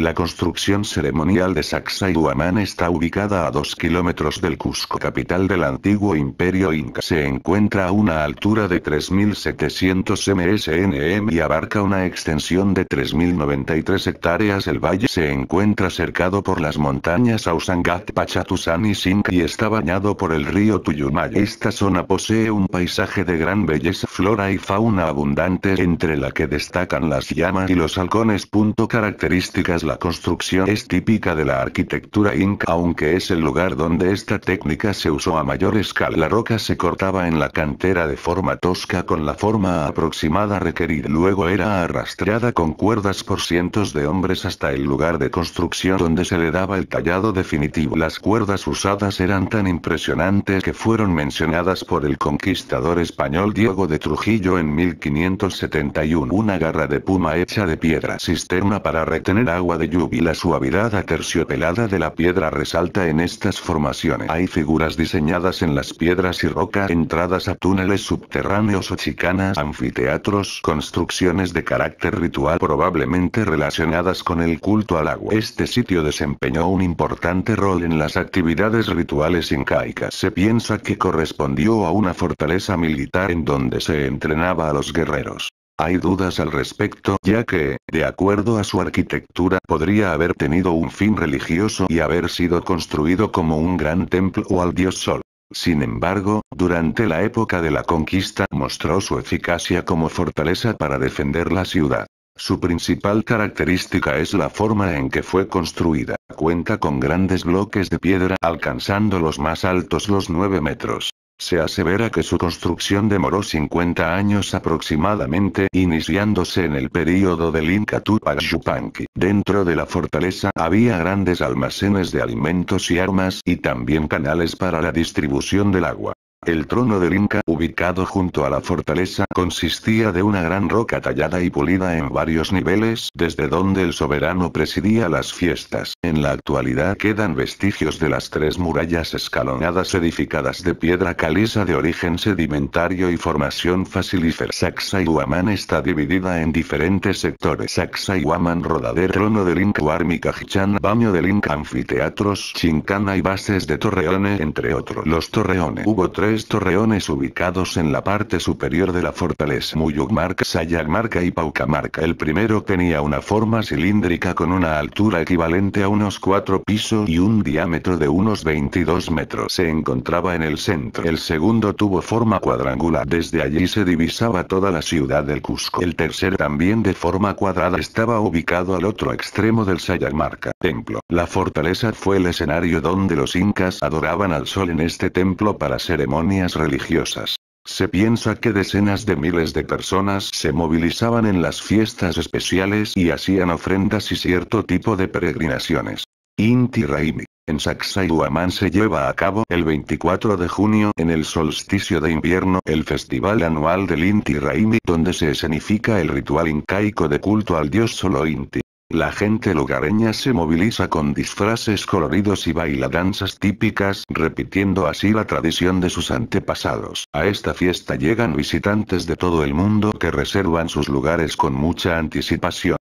La construcción ceremonial de Sacsayhuaman está ubicada a 2 kilómetros del Cusco, capital del antiguo imperio inca. Se encuentra a una altura de 3.700 msnm y abarca una extensión de 3.093 hectáreas. El valle se encuentra cercado por las montañas Ausangat, Pachatusan y Sinca y está bañado por el río Tuyumay. Esta zona posee un paisaje de gran belleza, flora y fauna abundante, entre la que destacan las llamas y los halcones. características la construcción es típica de la arquitectura inca, aunque es el lugar donde esta técnica se usó a mayor escala. La roca se cortaba en la cantera de forma tosca con la forma aproximada requerida. Luego era arrastrada con cuerdas por cientos de hombres hasta el lugar de construcción donde se le daba el tallado definitivo. Las cuerdas usadas eran tan impresionantes que fueron mencionadas por el conquistador español Diego de Trujillo en 1571. Una garra de puma hecha de piedra cisterna para retener agua de lluvia. la suavidad aterciopelada de la piedra resalta en estas formaciones. Hay figuras diseñadas en las piedras y roca, entradas a túneles subterráneos o chicanas, anfiteatros, construcciones de carácter ritual probablemente relacionadas con el culto al agua. Este sitio desempeñó un importante rol en las actividades rituales incaicas. Se piensa que correspondió a una fortaleza militar en donde se entrenaba a los guerreros. Hay dudas al respecto ya que, de acuerdo a su arquitectura, podría haber tenido un fin religioso y haber sido construido como un gran templo al dios Sol. Sin embargo, durante la época de la conquista mostró su eficacia como fortaleza para defender la ciudad. Su principal característica es la forma en que fue construida. Cuenta con grandes bloques de piedra alcanzando los más altos los 9 metros. Se asevera que su construcción demoró 50 años aproximadamente, iniciándose en el período del Inca Tupac Yupanqui. Dentro de la fortaleza había grandes almacenes de alimentos y armas y también canales para la distribución del agua. El trono del Inca, ubicado junto a la fortaleza, consistía de una gran roca tallada y pulida en varios niveles, desde donde el soberano presidía las fiestas. En la actualidad quedan vestigios de las tres murallas escalonadas edificadas de piedra caliza de origen sedimentario y formación facilífera. Sacsayhuaman está dividida en diferentes sectores. Sacsayhuaman Rodader, Trono del Inca, Huarmica, Baño del Inca, Anfiteatros, Chincana y Bases de Torreones, entre otros. Los Torreones. Hubo tres tres torreones ubicados en la parte superior de la fortaleza Muyugmarca, Sayagmarca y Paucamarca. El primero tenía una forma cilíndrica con una altura equivalente a unos cuatro pisos y un diámetro de unos 22 metros. Se encontraba en el centro. El segundo tuvo forma cuadrangular. Desde allí se divisaba toda la ciudad del Cusco. El tercer también de forma cuadrada estaba ubicado al otro extremo del Sayagmarca. Templo. La fortaleza fue el escenario donde los incas adoraban al sol en este templo para ceremonias religiosas. Se piensa que decenas de miles de personas se movilizaban en las fiestas especiales y hacían ofrendas y cierto tipo de peregrinaciones. Inti Raimi, en Sacsayhuamán se lleva a cabo el 24 de junio en el solsticio de invierno el festival anual del Inti Raimi donde se escenifica el ritual incaico de culto al dios solo Inti. La gente lugareña se moviliza con disfraces coloridos y baila danzas típicas, repitiendo así la tradición de sus antepasados. A esta fiesta llegan visitantes de todo el mundo que reservan sus lugares con mucha anticipación.